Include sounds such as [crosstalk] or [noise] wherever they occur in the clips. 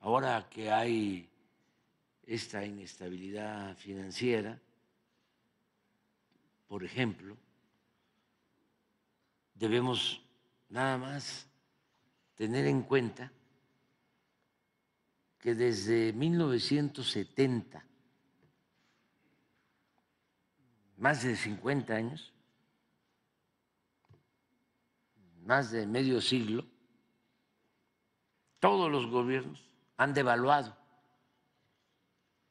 ahora que hay esta inestabilidad financiera, por ejemplo, debemos nada más tener en cuenta que desde 1970, más de 50 años, más de medio siglo, todos los gobiernos han devaluado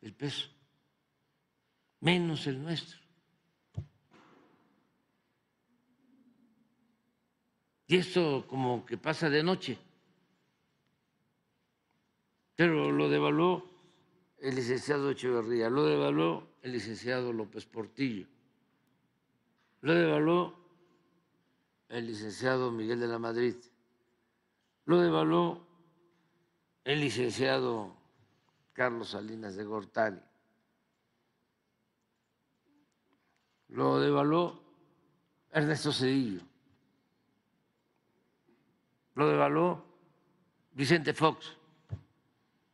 el peso, menos el nuestro. Y esto como que pasa de noche. Pero lo devaluó el licenciado Echeverría, lo devaluó el licenciado López Portillo, lo devaluó el licenciado Miguel de la Madrid, lo devaluó el licenciado Carlos Salinas de Gortari. Lo devaluó Ernesto Cedillo. Lo devaluó Vicente Fox.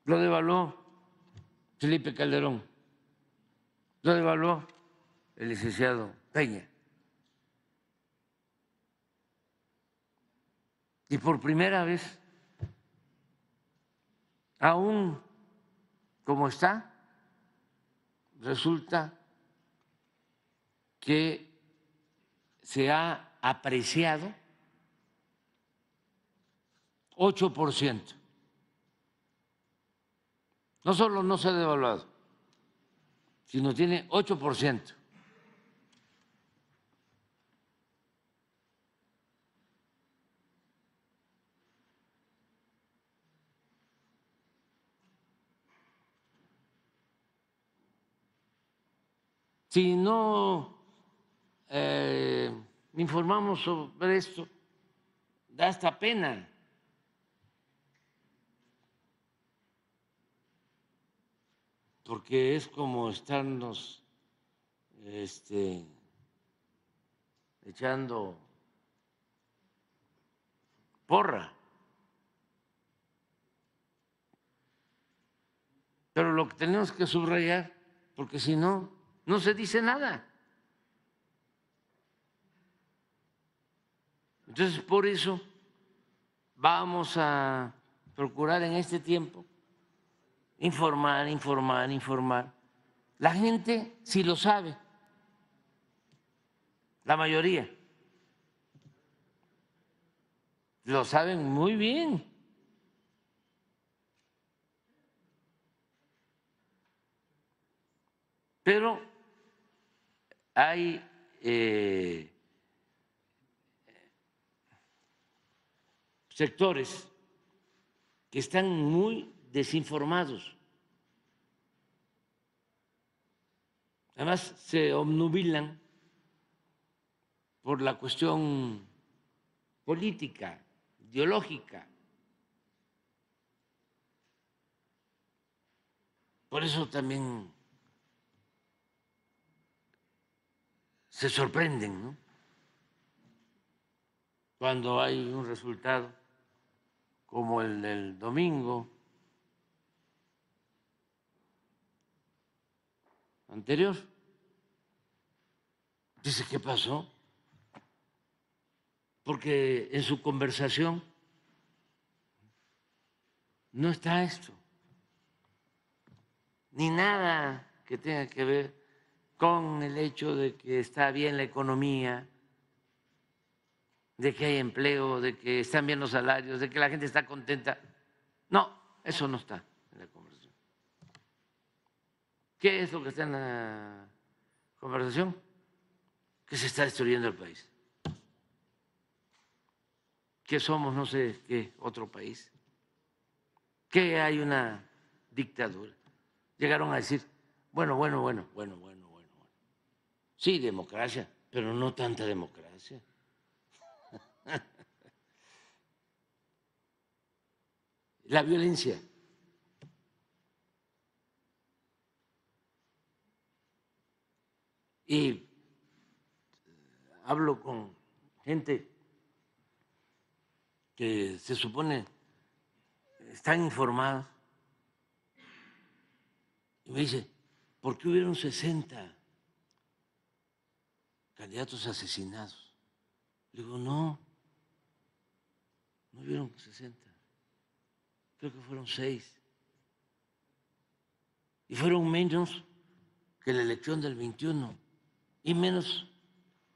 Lo devaluó Felipe Calderón. Lo devaluó el licenciado Peña. Y por primera vez aún como está, resulta que se ha apreciado 8%. No solo no se ha devaluado, sino tiene 8%. Si no eh, informamos sobre esto, da esta pena. Porque es como estarnos este, echando porra. Pero lo que tenemos que subrayar, porque si no, no se dice nada. Entonces, por eso vamos a procurar en este tiempo informar, informar, informar. La gente sí lo sabe, la mayoría. Lo saben muy bien. Pero hay eh, sectores que están muy desinformados. Además, se obnubilan por la cuestión política, ideológica. Por eso también se sorprenden cuando hay un resultado como el del domingo anterior. Dice, ¿qué pasó? Porque en su conversación no está esto, ni nada que tenga que ver con el hecho de que está bien la economía, de que hay empleo, de que están bien los salarios, de que la gente está contenta. No, eso no está en la conversación. ¿Qué es lo que está en la conversación? Que se está destruyendo el país. Que somos no sé qué otro país. Que hay una dictadura. Llegaron a decir, bueno, bueno, bueno, bueno, bueno Sí, democracia, pero no tanta democracia. [laughs] La violencia. Y eh, hablo con gente que se supone están informada y me dice, ¿por qué hubieron 60? candidatos asesinados. digo, no, no vieron 60, creo que fueron seis. Y fueron menos que la elección del 21, y menos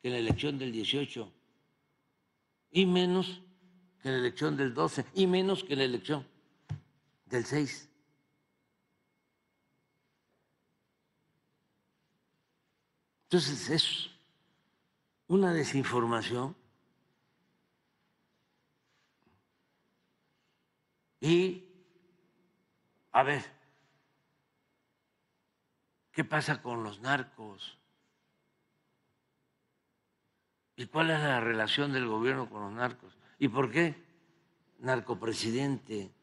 que la elección del 18, y menos que la elección del 12, y menos que la elección del 6. Entonces, eso una desinformación y a ver qué pasa con los narcos y cuál es la relación del gobierno con los narcos y por qué narcopresidente